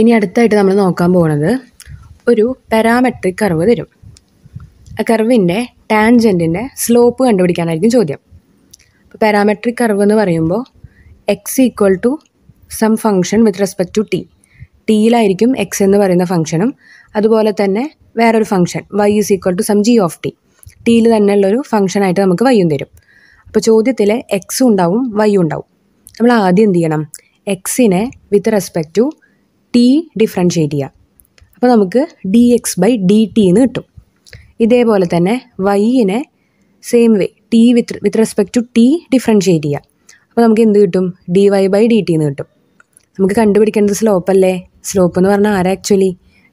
ഇനി അടുത്തായിട്ട് നമ്മൾ നോക്കാൻ പോകുന്നത് ഒരു പാരാമെട്രിക് കർവ് തരും ആ കർവിൻ്റെ ടാൻജൻറ്റിൻ്റെ സ്ലോപ്പ് കണ്ടുപിടിക്കാനായിരിക്കും ചോദ്യം അപ്പോൾ പാരാമെട്രിക് കർവ് എന്ന് പറയുമ്പോൾ x equal to some function with respect to t ടിയിലായിരിക്കും എക്സ് എന്ന് പറയുന്ന ഫംഗ്ഷനും അതുപോലെ തന്നെ വേറൊരു function y is equal to some g of t ടിയിൽ ഉള്ളൊരു ഫംഗ്ഷനായിട്ട് നമുക്ക് വൈയും തരും അപ്പോൾ ചോദ്യത്തിൽ എക്സും ഉണ്ടാവും വൈയും ഉണ്ടാവും നമ്മൾ ആദ്യം എന്ത് ചെയ്യണം എക്സിനെ with respect to t differentiate ചെയ്യുക അപ്പോൾ നമുക്ക് d x by d t എന്ന് കിട്ടും ഇതേപോലെ തന്നെ വൈയിനെ same way t with with respect to t differentiate ചെയ്യുക അപ്പോൾ നമുക്ക് എന്ത് കിട്ടും D Y by d t എന്ന് കിട്ടും നമുക്ക് കണ്ടുപിടിക്കേണ്ടത് സ്ലോപ്പ് അല്ലേ സ്ലോപ്പ് എന്ന് പറഞ്ഞാൽ ആരാ actually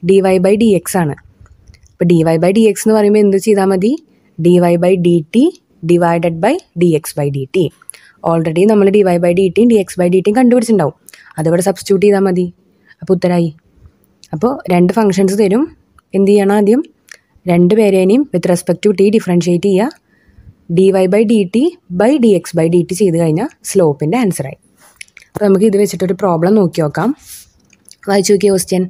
d Y by D X ആണ് അപ്പോൾ D Y by D X എന്ന് പറയുമ്പോൾ എന്ത് ചെയ്താൽ മതി D Y by d t divided by D x by d t already നമ്മൾ ഡി വൈ ബൈ ഡി ടിയും ഡി എക്സ് ബൈ ഡി ടിയും കണ്ടുപിടിച്ചിട്ടുണ്ടാവും അതിവിടെ സബ്സ്റ്റിറ്റ്യൂട്ട് ചെയ്താൽ മതി അപ്പോൾ ഉത്തരായി അപ്പോൾ രണ്ട് ഫങ്ഷൻസ് തരും എന്ത് ചെയ്യണം ആദ്യം രണ്ട് പേരേനെയും with respect to t differentiate ചെയ്യുക d Y by d t by D x by d t ചെയ്ത് കഴിഞ്ഞാൽ സ്ലോപ്പിൻ്റെ ആൻസറായി അപ്പോൾ നമുക്ക് ഇത് വെച്ചിട്ടൊരു പ്രോബ്ലം നോക്കി നോക്കാം വായിച്ചു നോക്കിയ question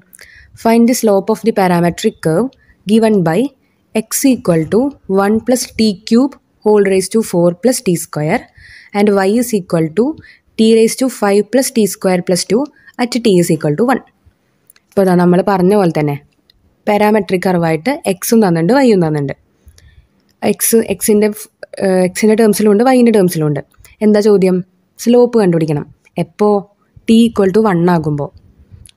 find the slope of the parametric curve given by x equal to one plus t cube whole raise to four plus t square and y is equal to t raise to five plus t square plus two at t is equal to one ഇപ്പോൾ നമ്മൾ പറഞ്ഞ പോലെ തന്നെ parametric കർവായിട്ട് എക്സും തന്നിട്ടുണ്ട് വൈയും തന്നിട്ടുണ്ട് X എക്സിൻ്റെ എക്സിൻ്റെ ടേംസിലുമുണ്ട് വൈൻ്റെ ടേംസിലുമുണ്ട് എന്താ ചോദ്യം സ്ലോപ്പ് കണ്ടുപിടിക്കണം എപ്പോൾ ടി ഈക്വൽ ടു വൺ ആകുമ്പോൾ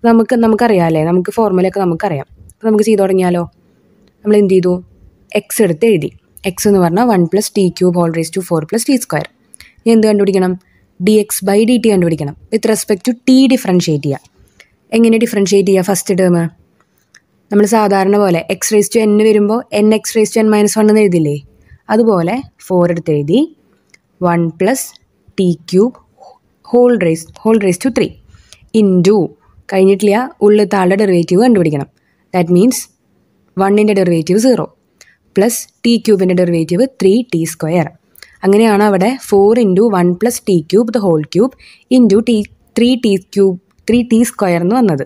നമുക്ക് നമുക്കറിയാമല്ലേ നമുക്ക് ഫോർമുലയൊക്കെ നമുക്കറിയാം അപ്പോൾ നമുക്ക് ചെയ്തു തുടങ്ങിയാലോ നമ്മൾ എന്ത് ചെയ്തു എക്സ് എടുത്ത് എഴുതി എക്സ് എന്ന് പറഞ്ഞാൽ one plus t cube whole raise to four plus t square ഇനി എന്ത് കണ്ടുപിടിക്കണം d x by d t കണ്ടുപിടിക്കണം with respect to t differentiate ചെയ്യുക എങ്ങനെ ഡിഫറൻഷ്യേറ്റ് ചെയ്യുക ഫസ്റ്റ് ടേം നമ്മൾ സാധാരണ പോലെ എക്സ് റേസ് ടു എൻ വരുമ്പോൾ n x raise to n minus one എന്ന് എഴുതില്ലേ അതുപോലെ ഫോർ എടുത്ത് എഴുതി one plus t cube whole raise whole raise to three to കഴിഞ്ഞിട്ടില്ല ഉള്ളിൽ താളുടെ ഡെറിവേറ്റീവ് കണ്ടുപിടിക്കണം ദാറ്റ് മീൻസ് വണ്ണിൻ്റെ ഡെറിവേറ്റീവ് സീറോ പ്ലസ് ടി ക്യൂബിൻ്റെ ഡെറിവേറ്റീവ് ത്രീ ടി സ്ക്വയർ അങ്ങനെയാണ് അവിടെ four into one plus t cube the whole cube into t three t cube three t square എന്ന് വന്നത്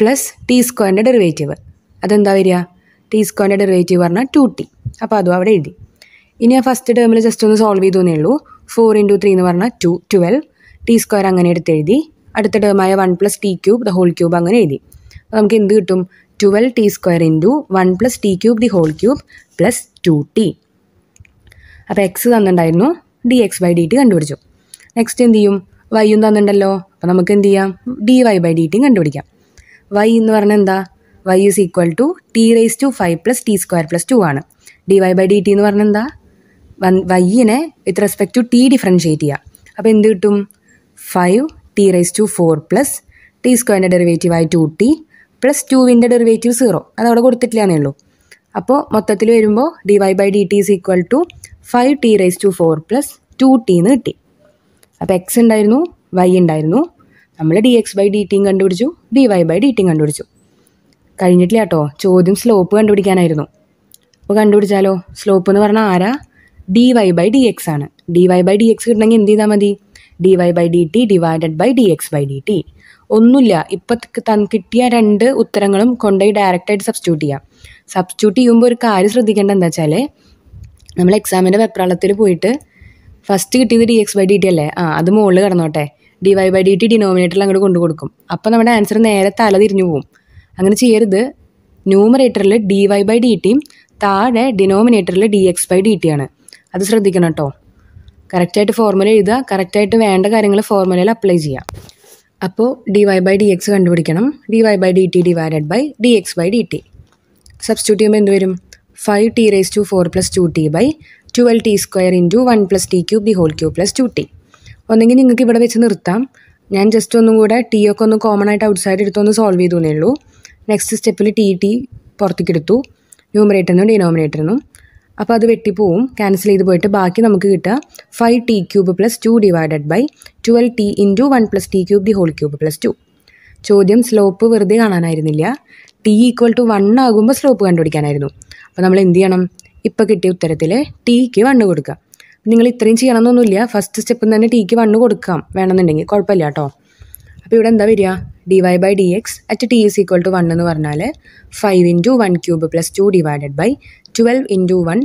plus t സ്ക്വയറിൻ്റെ ഡെറിവേറ്റീവ് അതെന്താ വരിക ടി സ്ക്വയറിൻ്റെ ഡെറിവേറ്റീവ് പറഞ്ഞാൽ ടു ടി അപ്പോൾ അതും അവിടെ എഴുതി ഇനി ആ ഫസ്റ്റ് ടേമിൽ ജസ്റ്റ് ഒന്ന് സോൾവ് ചെയ്തോന്നേ ഉള്ളൂ ഫോർ ഇൻറ്റു ത്രീ എന്ന് പറഞ്ഞാൽ ടു ട്വൽവ് ടി സ്ക്വയർ അങ്ങനെ എടുത്ത് എഴുതി അടുത്ത ടേമായ one plus t cube the whole cube അങ്ങനെ എഴുതി അപ്പോൾ നമുക്ക് എന്ത് കിട്ടും twelve t square into one plus t cube the whole cube plus two t അപ്പോൾ എക്സ് തന്നിട്ടുണ്ടായിരുന്നു d x by d t കണ്ടുപിടിച്ചു നെക്സ്റ്റ് എന്ത് ചെയ്യും വൈയും തന്നിട്ടുണ്ടല്ലോ അപ്പോൾ നമുക്ക് എന്ത് ചെയ്യാം ഡി വൈ ബൈ ഡി ടിയും കണ്ടുപിടിക്കാം വൈ എന്ന് പറഞ്ഞാൽ എന്താ y is equal to t raise to five plus t square plus two ആണ് d Y by d t എന്ന് പറഞ്ഞാൽ എന്താ വൺ വൈയിനെ with respect to t differentiate ചെയ്യുക അപ്പോൾ എന്ത് കിട്ടും five t raise to four plus t സ്ക്വയറിൻ്റെ ഡെറിവേറ്റീവ് ആയി ടു ടി പ്ലസ് ടുവിൻ്റെ ഡെറിവേറ്റീവ് സീറോ അതവിടെ കൊടുത്തിട്ടില്ലാന്നേ ഉള്ളൂ അപ്പോൾ മൊത്തത്തിൽ വരുമ്പോൾ d Y by d t is equal to five t raise to four plus two t എന്ന് കിട്ടി അപ്പോൾ എക്സ് ഉണ്ടായിരുന്നു വൈ ഉണ്ടായിരുന്നു നമ്മൾ ഡി എക്സ് ബൈ ഡി ടിയും കണ്ടുപിടിച്ചു ഡി വൈ ബൈ ഡി ടിയും കണ്ടുപിടിച്ചു കഴിഞ്ഞിട്ടില്ല കേട്ടോ ചോദ്യം സ്ലോപ്പ് കണ്ടുപിടിക്കാനായിരുന്നു അപ്പോൾ കണ്ടുപിടിച്ചാലോ സ്ലോപ്പ് എന്ന് പറഞ്ഞാൽ ആരാ d Y by D X ആണ് d Y by D x കിട്ടണമെങ്കിൽ എന്ത് ചെയ്താൽ മതി D Y by d t divided by D x by d t ഒന്നുമില്ല ഇപ്പം കിട്ടിയ രണ്ട് ഉത്തരങ്ങളും കൊണ്ടുപോയി ഡയറക്റ്റായിട്ട് സബ്സ്റ്റിറ്റ്യൂട്ട് ചെയ്യാം സബ്സ്റ്റ്യൂട്ട് ചെയ്യുമ്പോൾ ഒരു കാര്യം ശ്രദ്ധിക്കേണ്ടത് എന്താ വെച്ചാൽ നമ്മൾ എക്സാമിൻ്റെ വെപ്രാളത്തിൽ പോയിട്ട് ഫസ്റ്റ് കിട്ടിയത് d x by d t അല്ലേ ആ അത് മുകളിൽ കിടന്നോട്ടെ d Y by d t ഡിനോമിനേറ്ററിൽ അങ്ങോട്ട് കൊണ്ടു കൊടുക്കും അപ്പോൾ നമ്മുടെ ആൻസർ നേരെ തല തിരിഞ്ഞു പോകും അങ്ങനെ ചെയ്യരുത് ന്യൂമറേറ്ററിൽ ഡി വൈ ബൈ ഡി ടിയും താഴെ ഡിനോമിനേറ്ററിൽ d x by d t ആണ് അത് ശ്രദ്ധിക്കണം കേട്ടോ കറക്റ്റായിട്ട് ഫോർമുല എഴുതുക കറക്റ്റായിട്ട് വേണ്ട കാര്യങ്ങൾ ഫോർമുലയിൽ അപ്ലൈ ചെയ്യാം അപ്പോൾ D Y by D x കണ്ടുപിടിക്കണം d Y by d t divided by D x by d t substitute ചെയ്യുമ്പോൾ എന്ത് വരും five t raise to four plus two t by twelve t square into one plus t cube the whole cube plus two t ഒന്നെങ്കിൽ നിങ്ങൾക്ക് ഇവിടെ വെച്ച് നിർത്താം ഞാൻ just ഒന്നും കൂടെ ടി ഒക്കെ ഒന്ന് കോമൺ ആയിട്ട് ഔട്ട് സൈഡ് എടുത്തൊന്ന് സോൾവ് ചെയ്തു എന്നേ ഉള്ളൂ നെക്സ്റ്റ് സ്റ്റെപ്പിൽ ടി ടി പുറത്തേക്ക് എടുത്തു ന്യൂമറേറ്ററിനും ഡിനോമിനേറ്ററിനും അപ്പോൾ അത് വെട്ടിപ്പോവും ക്യാൻസൽ ചെയ്ത് പോയിട്ട് ബാക്കി നമുക്ക് കിട്ടുക five t cube plus two divided by twelve t into one plus t cube the whole cube plus two ചോദ്യം സ്ലോപ്പ് വെറുതെ കാണാനായിരുന്നില്ല ടി ഈക്വൽ ടു വൺ ആകുമ്പോൾ സ്ലോപ്പ് കണ്ടുപിടിക്കാനായിരുന്നു അപ്പോൾ നമ്മൾ എന്ത് ചെയ്യണം ഇപ്പോൾ കിട്ടിയ ഉത്തരത്തിൽ ടീക്ക് വണ്ണ് കൊടുക്കുക നിങ്ങൾ ഇത്രയും ചെയ്യണമെന്നൊന്നുമില്ല ഫസ്റ്റ് സ്റ്റെപ്പിൽ തന്നെ ടീക്ക് വണ്ണ് കൊടുക്കാം വേണമെന്നുണ്ടെങ്കിൽ കുഴപ്പമില്ല കേട്ടോ അപ്പോൾ ഇവിടെ എന്താ വരിക d Y by D x at t is equal to one എന്ന് പറഞ്ഞാൽ five into one cube plus two divided by twelve into one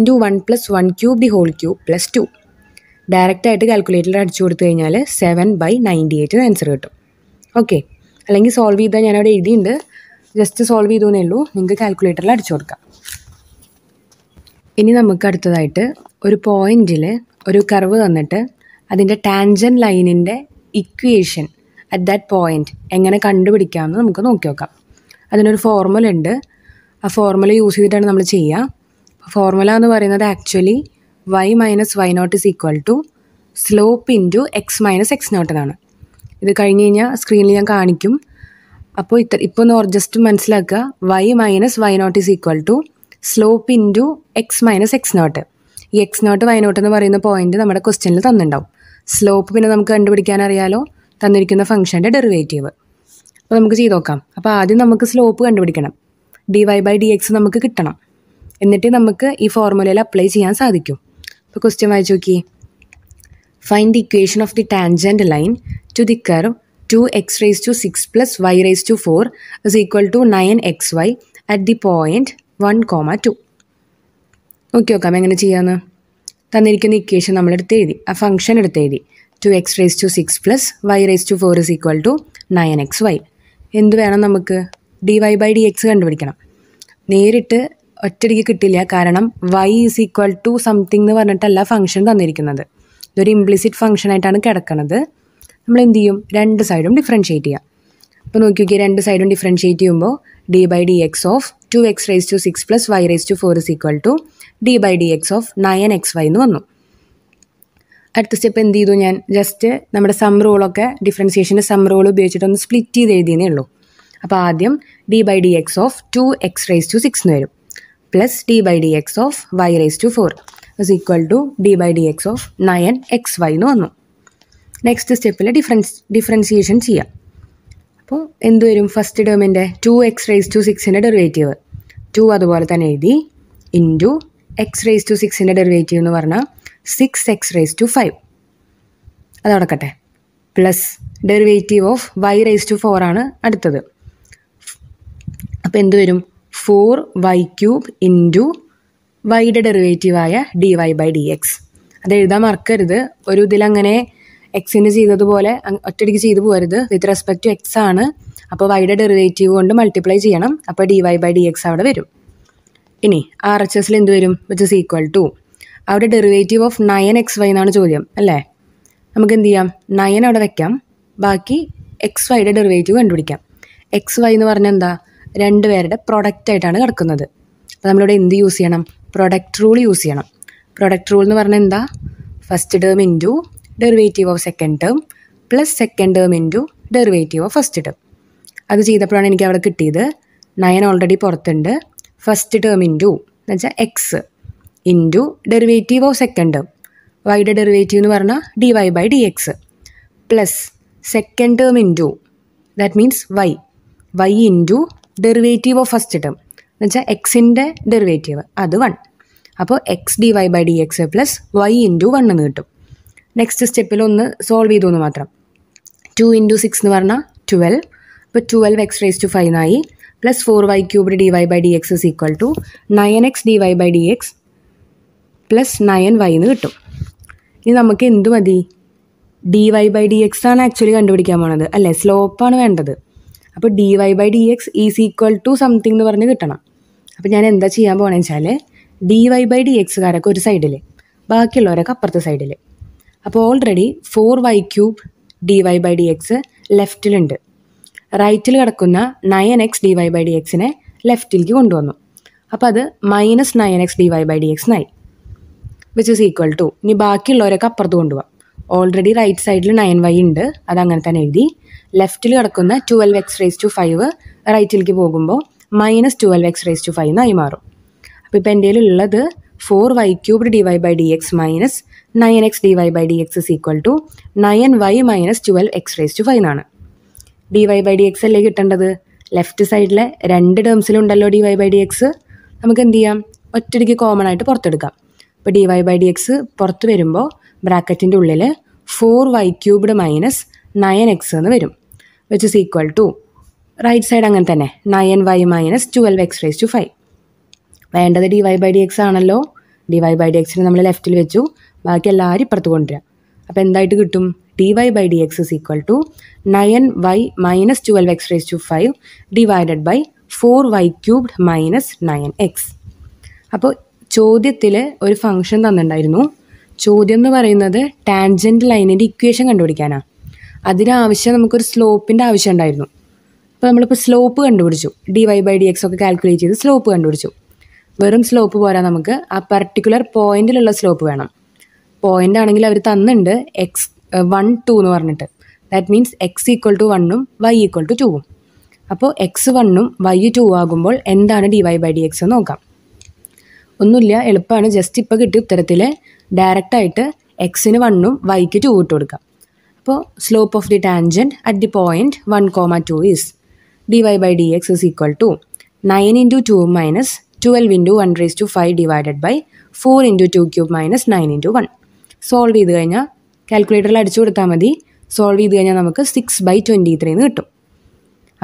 into one plus one cube the whole cube plus two ഡയറക്റ്റായിട്ട് കാൽക്കുലേറ്ററിൽ അടിച്ചു കൊടുത്തു കഴിഞ്ഞാൽ seven by ninety eight answer കിട്ടും okay അല്ലെങ്കിൽ solve ചെയ്താൽ ഞാനവിടെ എഴുതിയിട്ടുണ്ട് ജസ്റ്റ് സോൾവ് ചെയ്തു എന്നേ ഉള്ളൂ നിങ്ങൾക്ക് കാൽക്കുലേറ്ററിൽ അടിച്ചു കൊടുക്കാം ഇനി നമുക്ക് അടുത്തതായിട്ട് ഒരു പോയിന്റിൽ ഒരു കർവ് തന്നിട്ട് അതിൻ്റെ ടാൻജൻ ലൈനിൻ്റെ ഇക്വേഷൻ അറ്റ് ദാറ്റ് പോയിന്റ് എങ്ങനെ കണ്ടുപിടിക്കാമെന്ന് നമുക്ക് നോക്കി നോക്കാം അതിനൊരു ഫോർമുല ഉണ്ട് ആ ഫോർമുല യൂസ് ചെയ്തിട്ടാണ് നമ്മൾ ചെയ്യുക ഫോർമുല എന്ന് പറയുന്നത് actually Y minus why not is equal to slope into X minus X naught എന്നാണ് ഇത് കഴിഞ്ഞ് കഴിഞ്ഞാൽ സ്ക്രീനിൽ ഞാൻ കാണിക്കും അപ്പോൾ ഇത്ര ഇപ്പോൾ ഒന്ന് ജസ്റ്റ് മനസ്സിലാക്കുക y minus why not is equal to slope into X minus X naught ഈ എക്സ് നോട്ട് വൈ നോട്ട് എന്ന് പറയുന്ന പോയിന്റ് നമ്മുടെ ക്വസ്റ്റ്യനിൽ തന്നിട്ടുണ്ടാവും സ്ലോപ്പ് പിന്നെ നമുക്ക് കണ്ടുപിടിക്കാൻ അറിയാലോ തന്നിരിക്കുന്ന ഫംഗ്ഷൻ്റെ ഡെറിവേറ്റീവ് അപ്പോൾ നമുക്ക് ചെയ്ത് നോക്കാം അപ്പോൾ ആദ്യം നമുക്ക് സ്ലോപ്പ് കണ്ടുപിടിക്കണം d Y by D X നമുക്ക് കിട്ടണം എന്നിട്ട് നമുക്ക് ഈ ഫോർമുലയിൽ അപ്ലൈ ചെയ്യാൻ സാധിക്കും അപ്പോൾ ക്വസ്റ്റ്യൻ വായിച്ചു നോക്കി find the equation of the tangent line to the curve two x raise to six plus y raise to four is equal to nine X y at the point one comma two okay okay അമ്മ എങ്ങനെ ചെയ്യാമെന്ന് തന്നിരിക്കുന്ന equation നമ്മളെടുത്ത് എഴുതി ആ function എടുത്ത് എഴുതി two x raise to six plus y raise to four is equal to nine X y എന്ത് വേണം നമുക്ക് d Y by D x കണ്ടുപിടിക്കണം നേരിട്ട് ഒറ്റയടിക്ക് കിട്ടില്ല കാരണം y is equal to something എന്ന് പറഞ്ഞിട്ടല്ല ഫംഗ്ഷൻ തന്നിരിക്കുന്നത് ഇതൊരു ഇംപ്ലിസിറ്റ് ഫംഗ്ഷനായിട്ടാണ് കിടക്കുന്നത് നമ്മൾ എന്ത് ചെയ്യും രണ്ട് സൈഡും ഡിഫറൻഷ്യേറ്റ് ചെയ്യാം അപ്പോൾ നോക്കി നോക്കി രണ്ട് സൈഡും ഡിഫറൻഷ്യേറ്റ് ചെയ്യുമ്പോൾ d by D x of two x raise to six plus y raise to four is equal to d by D x of nine X y എന്ന് വന്നു അടുത്ത സ്റ്റെപ്പ് എന്ത് ചെയ്തു ഞാൻ ജസ്റ്റ് നമ്മുടെ സം റൂളൊക്കെ ഡിഫറൻസിയേഷൻ്റെ സം റൂൾ ഉപയോഗിച്ചിട്ടൊന്ന് സ്പ്ലിറ്റ് ചെയ്ത് എഴുതിയെന്നേ ഉള്ളൂ അപ്പോൾ ആദ്യം d by D x of two x raise to six എന്ന് വരും plus d by D x of y raise to four is equal to d by D x of nine X y എന്ന് വന്നു next സ്റ്റെപ്പിൽ difference differentiation ചെയ്യാം അപ്പോൾ എന്ത് വരും first ടേമിൻ്റെ ടു എക്സ് റേസ് ടു സിക്സിൻ്റെ ഡെറിവേറ്റീവ് ടു അതുപോലെ തന്നെ എഴുതി ഇൻറ്റു എക്സ് റേസ് ടു സിക്സിൻ്റെ ഡെറിവേറ്റീവ് എന്ന് പറഞ്ഞാൽ six x raise to five അതടക്കട്ടെ plus derivative of y raise to four ആണ് അടുത്തത് അപ്പോൾ എന്ത് വരും ഫോർ വൈ ക്യൂബ് ഇൻറ്റു വൈയുടെ ഡെറിവേറ്റീവായ d Y by D x അത് എഴുതാൻ മറക്കരുത് ഒരു ഇതിലങ്ങനെ എക്സിന് ചെയ്തതുപോലെ ഒറ്റയടിക്ക് ചെയ്തു പോകരുത് വിത്ത് റെസ്പെക്ട് ടു എക്സ് ആണ് അപ്പോൾ വൈയുടെ ഡെറിവേറ്റീവ് കൊണ്ട് മൾട്ടിപ്ലൈ ചെയ്യണം അപ്പോൾ D Y by D X അവിടെ വരും ഇനി ആർ എച്ച് എസിൽ എന്ത് വരും വിച്ച് ഇസ് ഈക്വൽ ടു അവിടെ derivative of nine X Y എന്നാണ് ചോദ്യം അല്ലേ നമുക്ക് എന്ത് ചെയ്യാം നയൻ അവിടെ വെക്കാം ബാക്കി എക്സ് വൈയുടെ ഡെറിവേറ്റീവ് കണ്ടുപിടിക്കാം എക്സ് വൈ എന്ന് പറഞ്ഞാൽ എന്താ രണ്ട് പേരുടെ പ്രൊഡക്റ്റ് ആയിട്ടാണ് കിടക്കുന്നത് അപ്പോൾ നമ്മളിവിടെ എന്ത് യൂസ് ചെയ്യണം പ്രൊഡക്റ്റ് റൂൾ യൂസ് ചെയ്യണം പ്രൊഡക്റ്റ് റൂൾ എന്ന് പറഞ്ഞാൽ എന്താ first term into derivative of second term plus second term into derivative of first term അത് ചെയ്തപ്പോഴാണ് എനിക്ക് അവിടെ കിട്ടിയത് നയൻ ഓൾറെഡി പുറത്തുണ്ട് ഫസ്റ്റ് ടേം ഇൻറ്റു എന്ന് വെച്ചാൽ X into derivative of second term വൈയുടെ ഡെറിവേറ്റീവ് എന്ന് പറഞ്ഞാൽ D Y by D X plus second term into that means Y Y into derivative of first term എന്ന് വെച്ചാൽ എക്സിൻ്റെ ഡെറിവേറ്റീവ് അത് വൺ അപ്പോൾ X D Y by D X plus Y into one എന്ന് കിട്ടും next സ്റ്റെപ്പിൽ ഒന്ന് solve ചെയ്തു എന്ന് മാത്രം ടു ഇൻറ്റു സിക്സ് എന്ന് പറഞ്ഞാൽ ട്വൽവ് അപ്പോൾ twelve X raise to five ഫൈവായി plus four Y cubed D Y by D X is equal to nine X D Y by D X plus nine Y എന്ന് കിട്ടും ഇനി നമുക്ക് എന്ത് മതി D Y by D X ആണ് actually കണ്ടുപിടിക്കാൻ പോണത് അല്ലേ സ്ലോപ്പാണ് വേണ്ടത് അപ്പോൾ D Y by D X is equal to something എന്ന് പറഞ്ഞ് കിട്ടണം അപ്പോൾ ഞാൻ എന്താ ചെയ്യാൻ പോകണമെന്ന് വെച്ചാൽ ഡി വൈ ബൈ ഡി എക്സുകാരൊക്കെ ഒരു സൈഡിൽ ബാക്കിയുള്ളവരൊക്കെ അപ്പുറത്തെ സൈഡിൽ അപ്പോൾ already four Y cube D Y by D X ലെഫ്റ്റിലുണ്ട് റൈറ്റിൽ കിടക്കുന്ന nine X D Y by D എക്സിനെ ലെഫ്റ്റിലേക്ക് കൊണ്ടുവന്നു അപ്പോൾ അത് minus nine X D Y by D X നായി വിച്ച് ഇസ് ഈക്വൽ ടു ഇനി ബാക്കിയുള്ളവരൊക്കെ അപ്പുറത്ത് കൊണ്ടുപോകാം ഓൾറെഡി റൈറ്റ് സൈഡിൽ നയൻ വൈ ഉണ്ട് അത് അങ്ങനെ തന്നെ എഴുതി ലെഫ്റ്റിൽ കിടക്കുന്ന twelve X raise to five റൈറ്റിലേക്ക് പോകുമ്പോൾ minus twelve X raise to five എന്നായി മാറും അപ്പോൾ ഇപ്പോൾ എൻ്റെ ഉള്ളത് four Y cubed D Y by D X minus nine X D Y by D X is equal to nine Y minus twelve X raise to five എന്നാണ് D Y by D X അല്ലേ കിട്ടേണ്ടത് left സൈഡിലെ രണ്ട് ടേംസിലുണ്ടല്ലോ D Y by D X നമുക്ക് എന്ത് ചെയ്യാം ഒറ്റയ്ക്ക് കോമൺ ആയിട്ട് പുറത്തെടുക്കാം ഇപ്പോൾ D Y by D X പുറത്ത് വരുമ്പോൾ ബ്രാക്കറ്റിൻ്റെ ഉള്ളിൽ four Y cubed minus nine X എന്ന് വരും which is equal to right side അങ്ങനെ തന്നെ nine Y minus twelve X raise to five വേണ്ടത് D Y by D X ആണല്ലോ ഡി വൈ ബൈ ഡി എക്സിനെ നമ്മൾ ലെഫ്റ്റിൽ വെച്ചു ബാക്കി എല്ലാവരും ഇപ്പുറത്ത് കൊണ്ടുവരാം അപ്പോൾ എന്തായിട്ട് കിട്ടും D Y by D X is equal to nine Y minus twelve X raise to five divided by four Y cubed minus nine X അപ്പോൾ ചോദ്യത്തിൽ ഒരു ഫംഗ്ഷൻ തന്നിട്ടുണ്ടായിരുന്നു ചോദ്യം എന്ന് പറയുന്നത് ടാൻജൻറ്റ് ലൈനിൻ്റെ ഇക്വേഷൻ കണ്ടുപിടിക്കാനാണ് അതിനാവശ്യം നമുക്കൊരു സ്ലോപ്പിൻ്റെ ആവശ്യം ഉണ്ടായിരുന്നു അപ്പോൾ നമ്മളിപ്പോൾ സ്ലോപ്പ് കണ്ടുപിടിച്ചു D Y by D X ഒക്കെ കാൽക്കുലേറ്റ് ചെയ്ത് സ്ലോപ്പ് കണ്ടുപിടിച്ചു വെറും സ്ലോപ്പ് പോരാ നമുക്ക് ആ പർട്ടിക്കുലർ പോയിന്റിലുള്ള സ്ലോപ്പ് വേണം പോയിന്റ് ആണെങ്കിൽ അവർ തന്നിട്ടുണ്ട് എക്സ് വൺ ടു എന്ന് പറഞ്ഞിട്ട് that means X equal to വണ്ണും വൈ ഈക്വൽ ടു ടൂവും അപ്പോൾ എക്സ് വണ്ണും വൈ ടു ആകുമ്പോൾ എന്താണ് D Y by D X എന്ന് നോക്കാം ഒന്നുമില്ല എളുപ്പമാണ് ജസ്റ്റ് ഇപ്പോൾ കിട്ടിയ ഉത്തരത്തിൽ ഡയറക്റ്റായിട്ട് എക്സിന് വണ്ണും വൈക്ക് ടു ഇട്ട് കൊടുക്കാം അപ്പോൾ slope of the tangent at the point one comma two is D Y by D X is equal to nine into two minus twelve into one raise to five divided by four into two cube minus nine into one solve ചെയ്ത് കഴിഞ്ഞാൽ കാൽക്കുലേറ്ററിൽ അടിച്ചു കൊടുത്താൽ മതി solve ചെയ്ത് കഴിഞ്ഞാൽ നമുക്ക് six by twenty ത്രീന്ന് കിട്ടും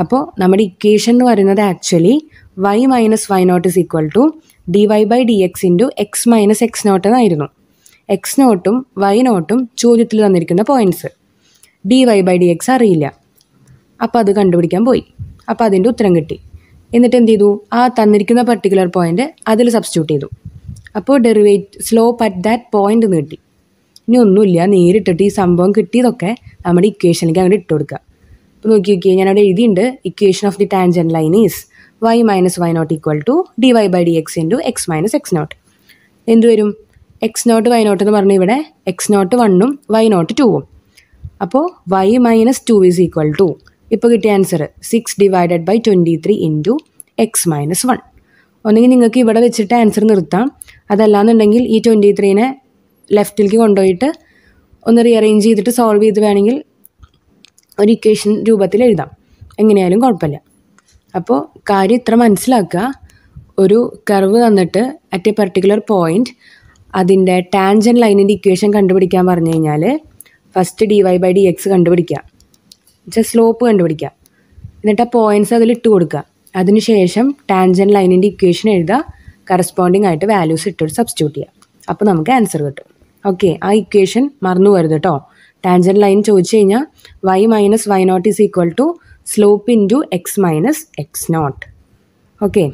അപ്പോൾ നമ്മുടെ ഇക്വേഷൻ എന്ന് പറയുന്നത് actually Y minus why not is equal to D Y by D X into X minus X not എന്നായിരുന്നു എക്സ് നോട്ടും വൈ നോട്ടും ചോദ്യത്തിൽ തന്നിരിക്കുന്ന points D Y by D X അറിയില്ല അപ്പോൾ അത് കണ്ടുപിടിക്കാൻ പോയി അപ്പോൾ അതിൻ്റെ ഉത്തരം കിട്ടി എന്നിട്ട് എന്ത് ചെയ്തു ആ തന്നിരിക്കുന്ന പർട്ടിക്കുലർ പോയിന്റ് അതിൽ സബ്സ്റ്റിറ്റ്യൂട്ട് ചെയ്തു അപ്പോൾ derivate slope at that point എന്ന് കിട്ടി ഇനി ഒന്നുമില്ല നേരിട്ടിട്ട് ഈ സംഭവം കിട്ടിയതൊക്കെ നമ്മുടെ ഇക്വേഷനിലേക്ക് അങ്ങോട്ട് ഇട്ട് കൊടുക്കുക അപ്പോൾ നോക്കി നോക്കി അവിടെ എഴുതിയിട്ടുണ്ട് equation of the tangent line is Y minus Y not equal to D Y by D X into X minus X not എന്ത് വരും എക്സ് നോട്ട് വൈ നോട്ട് എന്ന് പറഞ്ഞ് ഇവിടെ എക്സ് നോട്ട് വണ്ണും വൈ നോട്ട് ടൂവും അപ്പോൾ Y minus two is equal to ഇപ്പോൾ കിട്ടിയ answer six divided by twenty three into X minus one ഒന്നെങ്കിൽ നിങ്ങൾക്ക് ഇവിടെ വെച്ചിട്ട് ആൻസർ നിർത്താം അതല്ലാന്നുണ്ടെങ്കിൽ ഈ ട്വൻറ്റി ത്രീനെ ലെഫ്റ്റിലേക്ക് കൊണ്ടുപോയിട്ട് ഒന്ന് റീഅറേഞ്ച് ചെയ്തിട്ട് സോൾവ് ചെയ്ത് വേണമെങ്കിൽ ഒരു ഇക്വേഷൻ രൂപത്തിൽ എഴുതാം എങ്ങനെയായാലും കുഴപ്പമില്ല അപ്പോൾ കാര്യം ഇത്ര മനസ്സിലാക്കുക ഒരു കർവ് തന്നിട്ട് അറ്റ് എ പെർട്ടിക്കുലർ പോയിൻറ്റ് അതിൻ്റെ ടാൻജൻ ലൈനിൻ്റെ ഇക്വേഷൻ കണ്ടുപിടിക്കാൻ പറഞ്ഞു കഴിഞ്ഞാൽ first D Y by D X കണ്ടുപിടിക്കുക സ്ലോപ്പ് കണ്ടുപിടിക്കുക എന്നിട്ട് ആ പോയിൻറ്റ്സ് അതിൽ ഇട്ട് കൊടുക്കുക അതിനുശേഷം ടാൻജൻ ലൈനിൻ്റെ ഇക്വേഷൻ എഴുതുക കറസ്പോണ്ടിങ് ആയിട്ട് വാല്യൂസ് ഇട്ടൊരു സബ്സ്റ്റിറ്റ്യൂട്ട് ചെയ്യുക അപ്പോൾ നമുക്ക് ആൻസർ കിട്ടും ഓക്കെ ആ ഇക്വേഷൻ മറന്നു വരുത് കേട്ടോ ടാൻജൻ ലൈൻ ചോദിച്ചു കഴിഞ്ഞാൽ Y minus why not is equal to slope into X minus X not okay